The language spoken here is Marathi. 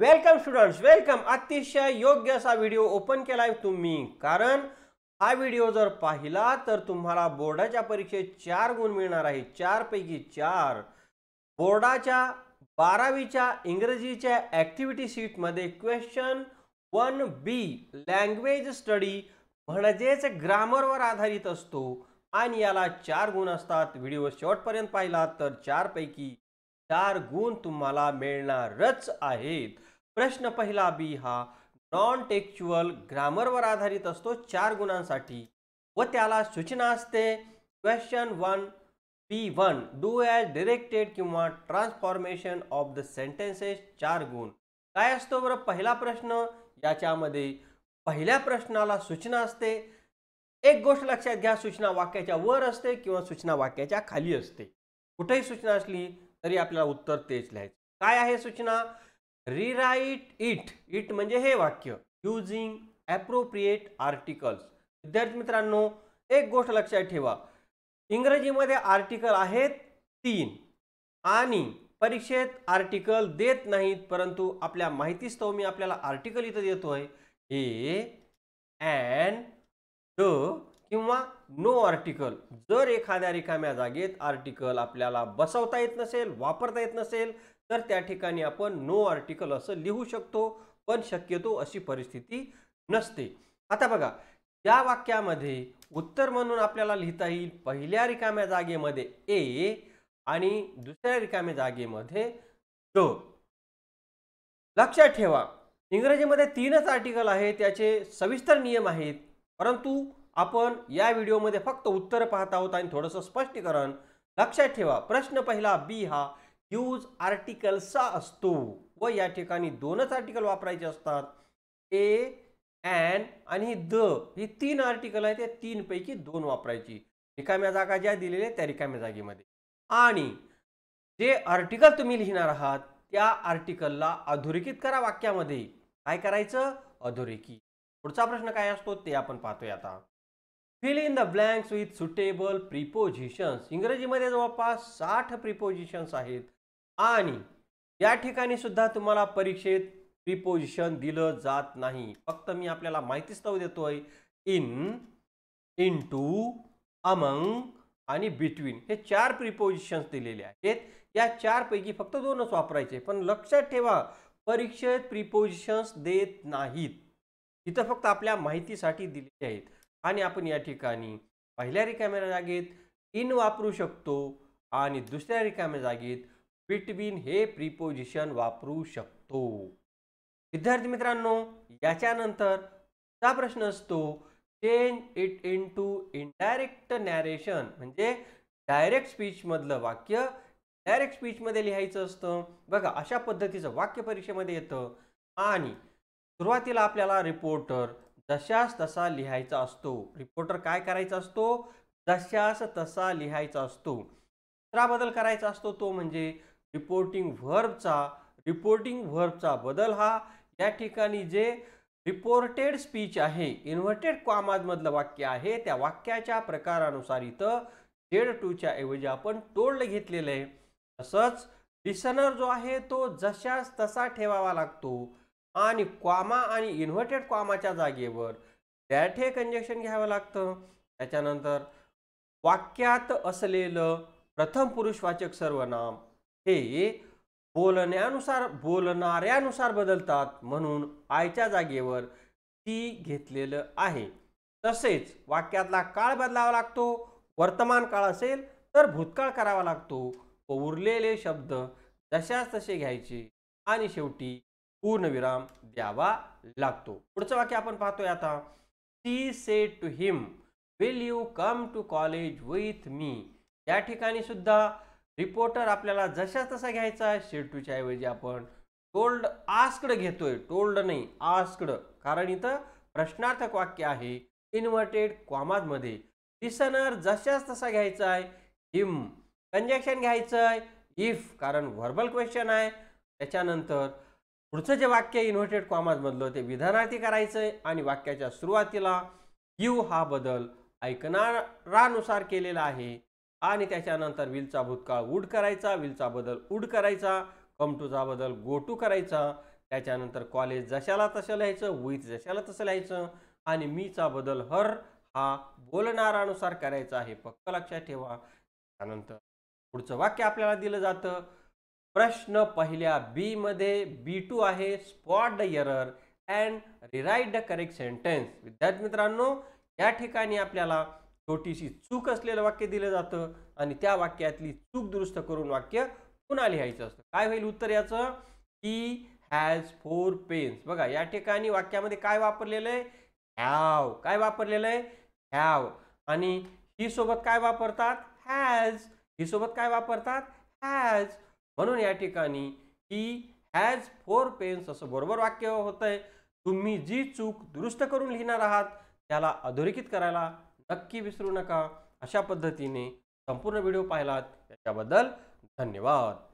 वेलकम स्टुडंट्स वेलकम अतिशय योग्य असा व्हिडिओ ओपन केलाय तुम्ही कारण हा व्हिडिओ जर पाहिला तर तुम्हाला बोर्डाच्या परीक्षेत चार गुण मिळणार आहे चारपैकी चार बोर्डाच्या बारावीच्या इंग्रजीच्या ॲक्टिव्हिटी शीटमध्ये question one B language study म्हणजेच ग्रामरवर आधारित असतो आणि याला चार गुण असतात व्हिडिओ शेवटपर्यंत पाहिला तर चारपैकी चार गुण तुम्हाला मिळणारच आहेत प्रश्न पहिला बी हा नॉन टेक्च्युअल ग्रामरवर आधारित असतो चार गुणांसाठी व त्याला सूचना असते question one P one do as directed किंवा ट्रान्सफॉर्मेशन ऑफ द सेंटेन्सेस चार गुण काय असतो बरं पहिला प्रश्न याच्यामध्ये पहिल्या प्रश्नाला सूचना असते एक गोष्ट लक्षात घ्या सूचना वाक्याच्या वर असते किंवा सूचना वाक्याच्या खाली असते कुठेही सूचना असली तरी आपल्याला उत्तर तेच लिहायचं काय आहे सूचना रिराईट इट इट म्हणजे हे वाक्य युजिंग ॲप्रोप्रिएट आर्टिकल्स विद्यार्थी मित्रांनो एक गोष्ट लक्षात ठेवा इंग्रजीमध्ये आर्टिकल आहेत तीन आणि परीक्षेत आर्टिकल देत नाहीत परंतु आपल्या माहितीस्तव तो मी आपल्याला आर्टिकल इथं देतो आहे ए अँड द किंवा नो आर्टिकल जर एखाद्या रिकाम्या जागेत आर्टिकल आपल्याला बसवता येत नसेल वापरता येत नसेल तर त्या ठिकाणी आपण नो आर्टिकल असं लिहू शकतो पण शक्यतो अशी परिस्थिती नसते आता बघा या वाक्यामध्ये उत्तर म्हणून आपल्याला लिहिता येईल पहिल्या रिकाम्या जागेमध्ये ए आणि दुसऱ्या रिकाम्या जागेमध्ये ड लक्षात ठेवा इंग्रजीमध्ये तीनच आर्टिकल आहेत त्याचे सविस्तर नियम आहेत परंतु आपण या व्हिडिओमध्ये फक्त उत्तर पाहत आहोत आणि थोडंसं स्पष्टीकरण लक्षात ठेवा प्रश्न पहिला बी हा यूज आर्टिकलचा असतो व या ठिकाणी दोनच आर्टिकल वापरायचे असतात ए अँड आणि द ही तीन आर्टिकल आहेत त्या तीनपैकी दोन वापरायची रिकाम्या जागा ज्या दिलेल्या त्या रिकाम्या जागेमध्ये आणि जे आर्टिकल तुम्ही लिहिणार आहात त्या आर्टिकलला अधोरेखित करा वाक्यामध्ये काय करायचं अधोरेखी पुढचा प्रश्न काय असतो ते आपण पाहतोय आता fill in the blanks with suitable prepositions इंग्रजीमध्ये जवळपास साठ प्रिपोझिशन्स आहेत आणि या ठिकाणी सुद्धा तुम्हाला परीक्षेत प्रिपोजिशन दिलं जात नाही फक्त मी आपल्याला माहितीच तव देतोय इन इन टू अमंग आणि बिटवीन हे चार प्रिपोजिशन्स दिलेले आहेत या चारपैकी फक्त दोनच वापरायचे पण लक्षात ठेवा परीक्षेत प्रिपोजिशन्स देत नाहीत इथं फक्त आपल्या माहितीसाठी दिलेले आहेत आणि आपण या ठिकाणी पहिल्या रिकाम्या जागेत इन वापरू शकतो आणि दुसऱ्या रिकाम्या जागेत बिटवीन हे प्रिपोजिशन वापरू शकतो विद्यार्थी मित्रांनो याच्यानंतरचा प्रश्न असतो change it into indirect narration म्हणजे डायरेक्ट स्पीचमधलं वाक्य डायरेक्ट स्पीचमध्ये लिहायचं असतं बघा अशा पद्धतीचं वाक्य परीक्षेमध्ये येतं आणि सुरुवातीला आपल्याला रिपोर्टर जशास तसा लिहायचा असतो रिपोर्टर काय करायचा असतो जशास तसा लिहायचा असतो दुसरा बदल करायचा असतो तो म्हणजे रिपोर्टिंग व्हर्बचा रिपोर्टिंग व्हर्बचा बदल हा या ठिकाणी जे रिपोर्टेड स्पीच आहे इन्व्हर्टेड कॉमाजमधलं वाक्य आहे त्या वाक्याच्या प्रकारानुसार इथं जेड टूच्या ऐवजी आपण तोंड घेतलेलं आहे तसंच लिसनर जो आहे तो जशास तसा ठेवावा लागतो आणि क्वामा आणि इन्व्हर्टेड क्वामाच्या जागेवर दॅट हे कंजेक्शन घ्यावं लागतं त्याच्यानंतर वाक्यात असलेलं प्रथम पुरुषवाचक सर्वनाम हे बोलण्यानुसार बोलणाऱ्यानुसार बदलतात म्हणून आयच्या जागेवर ती घेतलेलं आहे तसेच वाक्यातला काळ बदलावा लागतो वर्तमान काळ असेल तर भूतकाळ करावा लागतो व उरलेले शब्द जशाच तसे घ्यायचे आणि शेवटी पूर्णविराम द्यावा लागतो पुढचं वाक्य आपण पाहतोय आता she said to him will you come to college with me या ठिकाणी सुद्धा रिपोर्टर आपल्याला जशा तसा घ्यायचा आहे सेट टूच्या ऐवजी आपण टोल्ड आस्कड घेतोय टोल्ड नाही आस्कड कारण इथं प्रश्नार्थक वाक्य आहे इन्व्हर्टेड मध्ये लिसनर जशाच तसा घ्यायचा आहे हिम कंजेक्शन घ्यायचं आहे इफ कारण व्हर्बल क्वेश्चन आहे त्याच्यानंतर पुढचं जे वाक्य इन्व्हर्टेड कॉमाजमधलं ते विधानार्थी करायचं आहे आणि वाक्याच्या सुरुवातीला यू हा बदल ऐकणारानुसार केलेला आहे आणि त्याच्यानंतर विलचा भूतकाळ उड करायचा विलचा बदल उड करायचा कम टूचा बदल गो टू करायचा त्याच्यानंतर कॉलेज जशाला तसं लिहायचं वीज जशाला तसं लिहायचं आणि मीचा बदल हर हा बोलणारानुसार करायचा आहे पक्क लक्षात ठेवा त्यानंतर पुढचं वाक्य आपल्याला दिलं जातं प्रश्न पहिल्या बी मध्ये बी टू आहे spot the error and rewrite the correct sentence विद्यार्थी मित्रांनो या ठिकाणी आपल्याला छोटीशी चूक असलेलं वाक्य दिलं जातं आणि त्या वाक्यातली चूक दुरुस्त करून वाक्य पुन्हा लिहायचं असतं काय होईल उत्तर याचं ही हॅज फोर पेन्स बघा या ठिकाणी वाक्यामध्ये काय वापरलेलं आहे हॅव काय वापरलेलं आहे हॅव आणि ही सोबत काय वापरतात हॅज ही सोबत काय वापरतात हॅज म्हणून या ठिकाणी ही हॅज फोर पेन्स असं बरोबर वाक्य होतं आहे तुम्ही जी चूक दुरुस्त करून लिहिणार आहात त्याला अधोरेखित करायला नक्की विसरू नका अशा पद्धतीने संपूर्ण व्हिडिओ पाहिलात त्याच्याबद्दल धन्यवाद